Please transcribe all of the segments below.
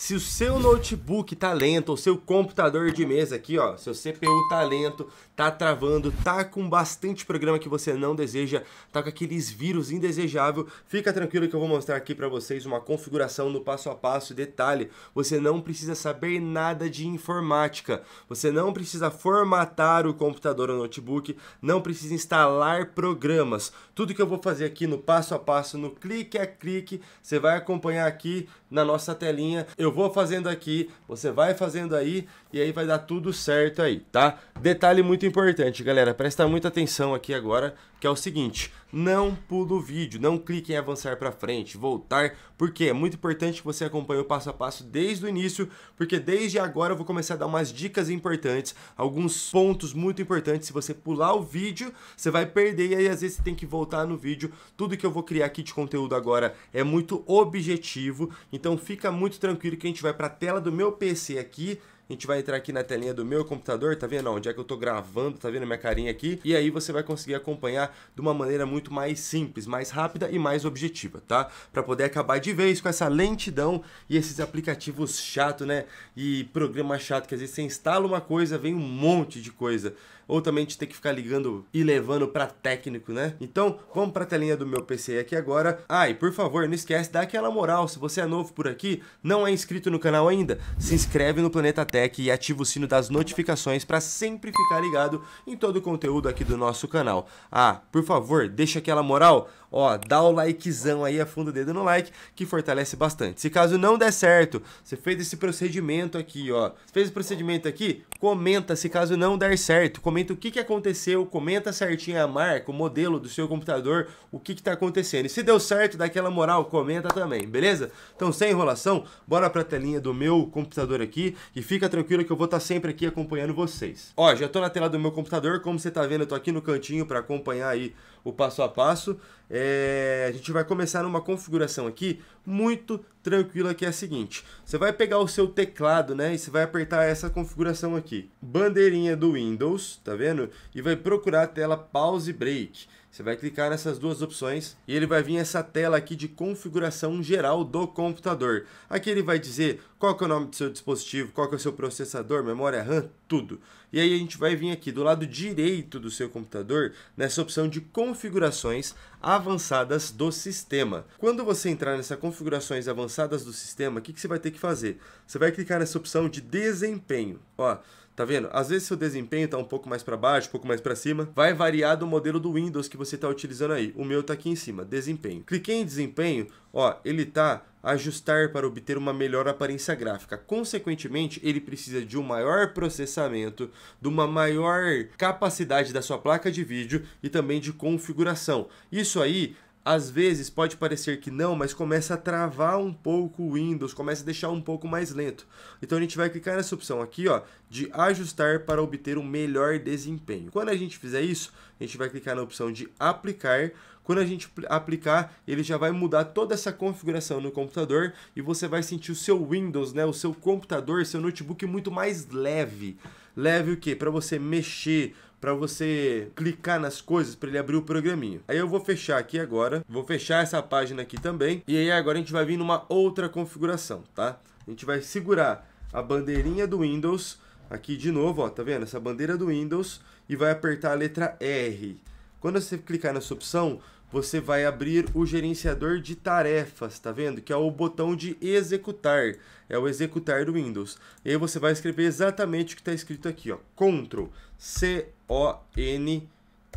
Se o seu notebook tá lento, o seu computador de mesa aqui, ó, seu CPU tá lento, tá travando, tá com bastante programa que você não deseja, tá com aqueles vírus indesejável, fica tranquilo que eu vou mostrar aqui para vocês uma configuração no passo a passo, detalhe, você não precisa saber nada de informática, você não precisa formatar o computador ou notebook, não precisa instalar programas. Tudo que eu vou fazer aqui no passo a passo, no clique a clique, você vai acompanhar aqui na nossa telinha. Eu eu vou fazendo aqui, você vai fazendo aí e aí vai dar tudo certo aí, tá? Detalhe muito importante, galera, presta muita atenção aqui agora, que é o seguinte, não pula o vídeo, não clique em avançar para frente, voltar, porque é muito importante que você acompanhe o passo a passo desde o início, porque desde agora eu vou começar a dar umas dicas importantes, alguns pontos muito importantes, se você pular o vídeo, você vai perder e aí às vezes você tem que voltar no vídeo, tudo que eu vou criar aqui de conteúdo agora é muito objetivo, então fica muito tranquilo que a gente vai para a tela do meu PC aqui. A gente vai entrar aqui na telinha do meu computador, tá vendo onde é que eu tô gravando, tá vendo minha carinha aqui? E aí você vai conseguir acompanhar de uma maneira muito mais simples, mais rápida e mais objetiva, tá? Para poder acabar de vez com essa lentidão e esses aplicativos chato, né? E programa chato que às vezes você instala uma coisa, vem um monte de coisa ou também de ter que ficar ligando e levando para técnico, né? Então, vamos para a telinha do meu PC aqui agora. Ah, e por favor, não esquece, dá aquela moral, se você é novo por aqui, não é inscrito no canal ainda, se inscreve no Planeta Tech e ativa o sino das notificações para sempre ficar ligado em todo o conteúdo aqui do nosso canal. Ah, por favor, deixa aquela moral, ó, dá o likezão aí, afunda o dedo no like, que fortalece bastante. Se caso não der certo, você fez esse procedimento aqui, ó, você fez esse procedimento aqui, comenta se caso não der certo, comenta comenta o que, que aconteceu, comenta certinho a marca, o modelo do seu computador, o que está acontecendo. E se deu certo, dá aquela moral, comenta também, beleza? Então, sem enrolação, bora para a telinha do meu computador aqui e fica tranquilo que eu vou estar tá sempre aqui acompanhando vocês. Ó, já estou na tela do meu computador, como você está vendo, eu estou aqui no cantinho para acompanhar aí o passo a passo. É, a gente vai começar numa configuração aqui muito tranquila que é a seguinte. Você vai pegar o seu teclado, né? E você vai apertar essa configuração aqui. Bandeirinha do Windows, tá vendo? E vai procurar a tela Pause Break. Você vai clicar nessas duas opções e ele vai vir essa tela aqui de configuração geral do computador. Aqui ele vai dizer qual que é o nome do seu dispositivo, qual que é o seu processador, memória RAM, tudo. E aí a gente vai vir aqui do lado direito do seu computador, nessa opção de configurações avançadas do sistema. Quando você entrar nessa configurações avançadas do sistema, o que, que você vai ter que fazer? Você vai clicar nessa opção de desempenho. Ó, Tá vendo? Às vezes seu desempenho tá um pouco mais para baixo, um pouco mais para cima, vai variar do modelo do Windows que você tá utilizando aí. O meu tá aqui em cima, desempenho. Cliquei em desempenho, ó, ele tá ajustar para obter uma melhor aparência gráfica. Consequentemente, ele precisa de um maior processamento, de uma maior capacidade da sua placa de vídeo e também de configuração. Isso aí às vezes pode parecer que não, mas começa a travar um pouco o Windows, começa a deixar um pouco mais lento. Então a gente vai clicar nessa opção aqui, ó, de ajustar para obter um melhor desempenho. Quando a gente fizer isso, a gente vai clicar na opção de aplicar. Quando a gente aplicar, ele já vai mudar toda essa configuração no computador e você vai sentir o seu Windows, né, o seu computador, seu notebook muito mais leve. Leve o que? Para você mexer, para você clicar nas coisas para ele abrir o programinha. Aí eu vou fechar aqui agora, vou fechar essa página aqui também, e aí agora a gente vai vir numa outra configuração, tá? A gente vai segurar a bandeirinha do Windows aqui de novo, ó, tá vendo? Essa bandeira do Windows e vai apertar a letra R. Quando você clicar nessa opção, você vai abrir o gerenciador de tarefas, tá vendo? Que é o botão de executar, é o executar do Windows. E aí você vai escrever exatamente o que está escrito aqui, ó, Ctrl, C-O-N,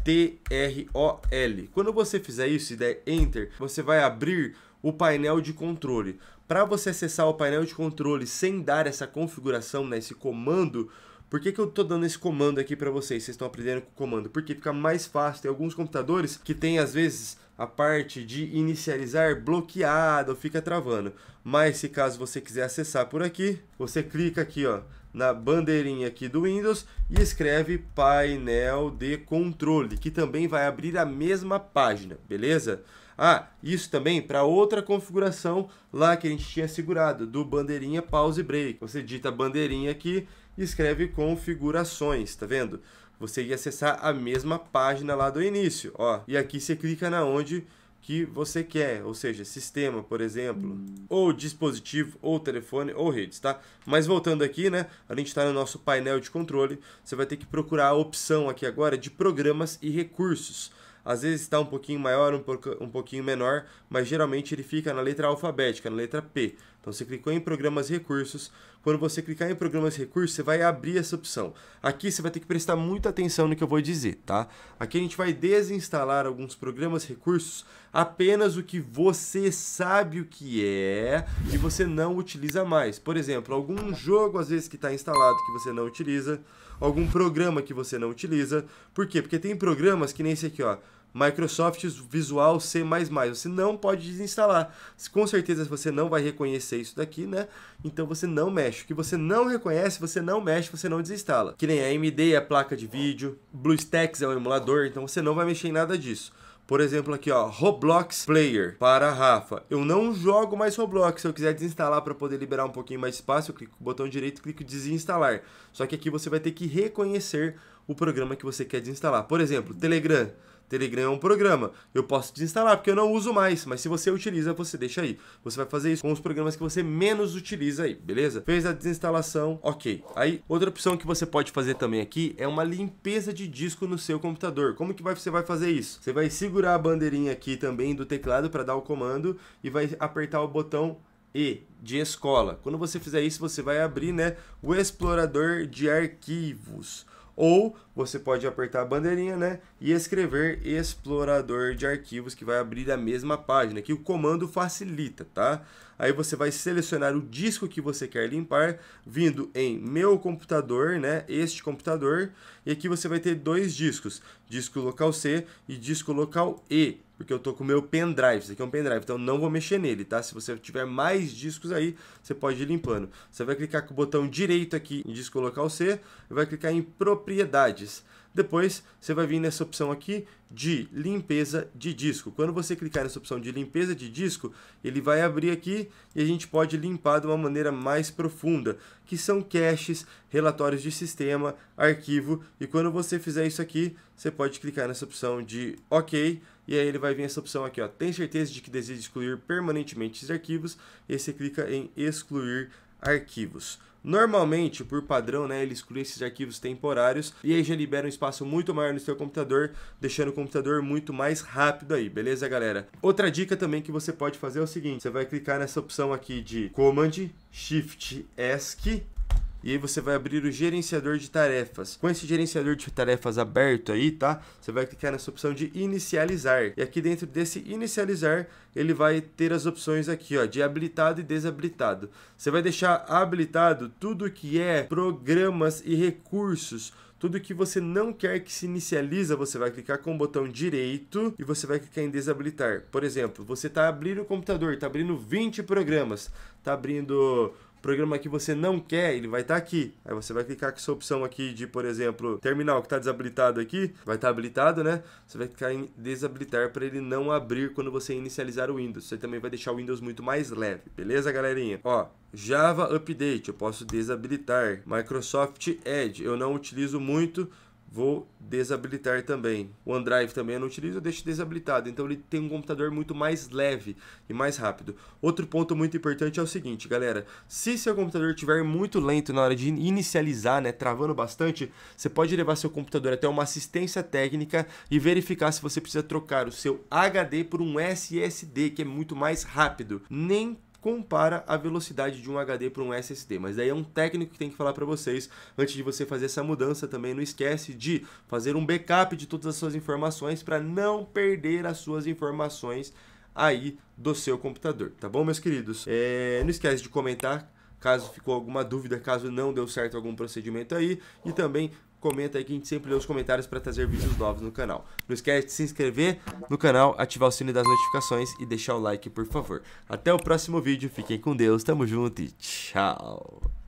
T-R-O-L. Quando você fizer isso e der Enter, você vai abrir o painel de controle. Para você acessar o painel de controle sem dar essa configuração, né, esse comando, por que, que eu estou dando esse comando aqui para vocês? Vocês estão aprendendo com o comando? Porque fica mais fácil. Tem alguns computadores que tem, às vezes, a parte de inicializar bloqueada ou fica travando. Mas se caso você quiser acessar por aqui, você clica aqui ó, na bandeirinha aqui do Windows e escreve painel de controle, que também vai abrir a mesma página, beleza? Ah, isso também para outra configuração lá que a gente tinha segurado, do bandeirinha pause break. Você digita bandeirinha aqui e escreve configurações, tá vendo? Você ia acessar a mesma página lá do início, ó. E aqui você clica na onde que você quer, ou seja, sistema, por exemplo, ou dispositivo, ou telefone, ou redes, tá? Mas voltando aqui, né, a gente está no nosso painel de controle, você vai ter que procurar a opção aqui agora de programas e recursos. Às vezes está um pouquinho maior, um, um pouquinho menor, mas geralmente ele fica na letra alfabética, na letra P. Então você clicou em programas e recursos. Quando você clicar em programas e recursos, você vai abrir essa opção. Aqui você vai ter que prestar muita atenção no que eu vou dizer, tá? Aqui a gente vai desinstalar alguns programas e recursos, apenas o que você sabe o que é e você não utiliza mais. Por exemplo, algum jogo às vezes que está instalado que você não utiliza algum programa que você não utiliza. Por quê? Porque tem programas que nem esse aqui, ó. Microsoft Visual C++, você não pode desinstalar. Com certeza você não vai reconhecer isso daqui, né? Então você não mexe. O que você não reconhece, você não mexe, você não desinstala. Que nem a AMD é a placa de vídeo, BlueStacks é o emulador, então você não vai mexer em nada disso. Por exemplo, aqui ó, Roblox Player para Rafa. Eu não jogo mais Roblox. Se eu quiser desinstalar para poder liberar um pouquinho mais espaço, eu clico com o botão direito, clico desinstalar. Só que aqui você vai ter que reconhecer o programa que você quer desinstalar. Por exemplo, Telegram. Telegram é um programa. Eu posso desinstalar porque eu não uso mais, mas se você utiliza, você deixa aí. Você vai fazer isso com os programas que você menos utiliza aí, beleza? Fez a desinstalação, ok. Aí, outra opção que você pode fazer também aqui é uma limpeza de disco no seu computador. Como que vai, você vai fazer isso? Você vai segurar a bandeirinha aqui também do teclado para dar o comando e vai apertar o botão e de escola. Quando você fizer isso, você vai abrir né, o explorador de arquivos ou você pode apertar a bandeirinha né, e escrever explorador de arquivos que vai abrir a mesma página, que o comando facilita, tá? Aí você vai selecionar o disco que você quer limpar, vindo em meu computador, né, este computador, e aqui você vai ter dois discos, disco local C e disco local E porque eu tô com o meu pendrive. Isso aqui é um pendrive, então não vou mexer nele, tá? Se você tiver mais discos aí, você pode ir limpando. Você vai clicar com o botão direito aqui em disco local C e vai clicar em propriedades. Depois você vai vir nessa opção aqui de limpeza de disco. Quando você clicar nessa opção de limpeza de disco, ele vai abrir aqui e a gente pode limpar de uma maneira mais profunda, que são caches, relatórios de sistema, arquivo. E quando você fizer isso aqui, você pode clicar nessa opção de OK e aí ele vai vir essa opção aqui, ó. Tem certeza de que deseja excluir permanentemente esses arquivos? E aí você clica em excluir arquivos. Normalmente, por padrão, né, ele exclui esses arquivos temporários e aí já libera um espaço muito maior no seu computador, deixando o computador muito mais rápido aí, beleza, galera? Outra dica também que você pode fazer é o seguinte, você vai clicar nessa opção aqui de Command Shift ESC e aí você vai abrir o gerenciador de tarefas. Com esse gerenciador de tarefas aberto aí, tá? Você vai clicar nessa opção de inicializar. E aqui dentro desse inicializar, ele vai ter as opções aqui, ó, de habilitado e desabilitado. Você vai deixar habilitado tudo que é programas e recursos tudo que você não quer que se inicializa, você vai clicar com o botão direito e você vai clicar em desabilitar. Por exemplo, você está abrindo o computador, está abrindo 20 programas, está abrindo programa que você não quer, ele vai estar tá aqui. Aí você vai clicar com essa opção aqui de, por exemplo, terminal que está desabilitado aqui, vai estar tá habilitado, né? Você vai clicar em desabilitar para ele não abrir quando você inicializar o Windows. Você também vai deixar o Windows muito mais leve, beleza, galerinha? Ó, Java Update, eu posso desabilitar. Microsoft Edge, eu não utilizo muito, vou desabilitar também. O OneDrive também eu não utilizo, eu deixo desabilitado. Então ele tem um computador muito mais leve e mais rápido. Outro ponto muito importante é o seguinte, galera. Se seu computador estiver muito lento na hora de inicializar, né, travando bastante, você pode levar seu computador até uma assistência técnica e verificar se você precisa trocar o seu HD por um SSD, que é muito mais rápido. Nem compara a velocidade de um HD para um SSD. Mas daí é um técnico que tem que falar para vocês antes de você fazer essa mudança também. Não esquece de fazer um backup de todas as suas informações para não perder as suas informações aí do seu computador, tá bom, meus queridos? É, não esquece de comentar caso ficou alguma dúvida, caso não deu certo algum procedimento aí, e também comenta aí que a gente sempre lê os comentários para trazer vídeos novos no canal. Não esquece de se inscrever no canal, ativar o sininho das notificações e deixar o like, por favor. Até o próximo vídeo, fiquem com Deus, tamo junto e tchau!